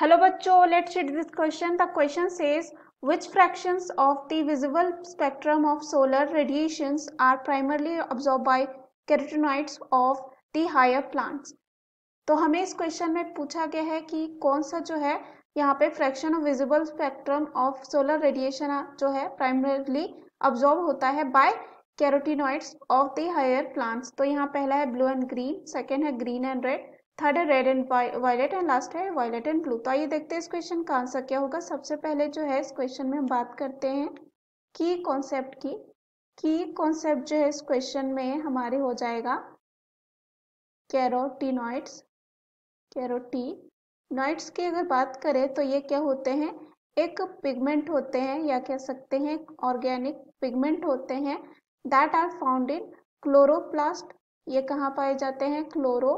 hello बच्चों let's see this question the question says which fraction of the visible spectrum of solar radiation are primarily absorbed by carotenoids of the higher plants तो हमें इस question में पूछा गया है कि कौन सा जो है यहाँ पे fraction of visible spectrum of solar radiation जो है प्राइमरली ऑब्जॉर्व होता है by carotenoids of the higher plants तो यहाँ पहला है ब्लू एंड ग्रीन सेकेंड है ग्रीन एंड रेड थर्ड है red and violet and last है वायलेट एंड ब्लू तो आइए देखते हैं इस क्वेश्चन का आंसर क्या होगा सबसे पहले जो है इस क्वेश्चन में हम बात करते हैं की कॉन्सेप्ट की की कॉन्सेप्ट जो है इस क्वेश्चन में हमारे हो जाएगा कैरोटीनॉइड्स कैरोटी नॉइड्स की अगर बात करें तो ये क्या होते हैं एक पिगमेंट होते हैं या कह सकते हैं ऑर्गेनिक पिगमेंट होते हैं that are found in chloroplast ये कहाँ पाए जाते हैं क्लोरो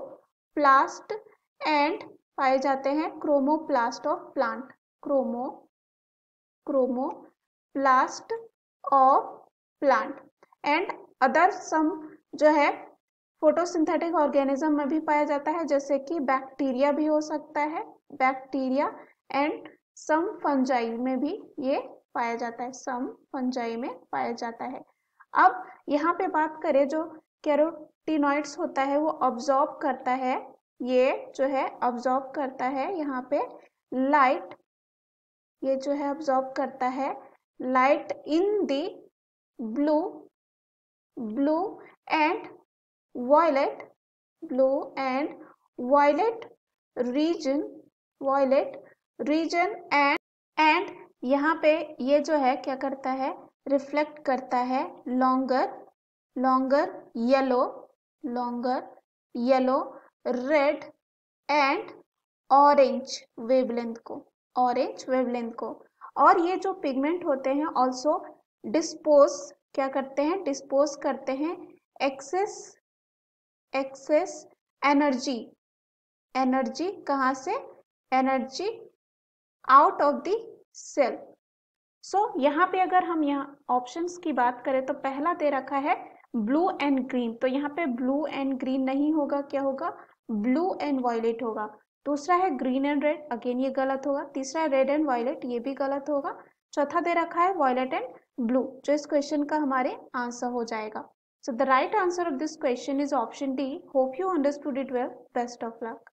प्लास्ट एंड पाए जाते हैं chromoplast of plant chromo chromoplast of plant and other some जो है फोटोसिंथेटिक ऑर्गेनिज्म में भी पाया जाता है जैसे कि बैक्टीरिया भी हो सकता है बैक्टीरिया एंड सम फंजाई में भी ये पाया जाता है सम फंजाई में पाया जाता है अब यहाँ पे बात करें जो कैरोटीनॉइड्स होता है वो ऑब्जॉर्ब करता है ये जो है ऑब्जॉर्ब करता है यहाँ पे लाइट ये जो है ऑब्जॉर्ब करता है light in the blue blue and violet blue and violet region violet region and and यहाँ पे ये जो है क्या करता है रिफ्लेक्ट करता है longer longer yellow longer yellow red and orange wavelength को orange wavelength को और ये जो pigment होते हैं also dispose क्या करते हैं dispose करते हैं excess excess energy energy कहाँ से energy out of the cell so so, यहाँ पे अगर हम यहाँ ऑप्शंस की बात करें तो पहला दे रखा है ब्लू एंड ग्रीन तो यहाँ पे ब्लू एंड ग्रीन नहीं होगा क्या होगा ब्लू एंड वायलेट होगा दूसरा है ग्रीन एंड रेड अगेन ये गलत होगा तीसरा है रेड एंड वायलेट ये भी गलत होगा चौथा दे रखा है वायलेट एंड ब्लू जो इस क्वेश्चन का हमारे आंसर हो जाएगा so the right answer of this question is option D hope you understood it well best of luck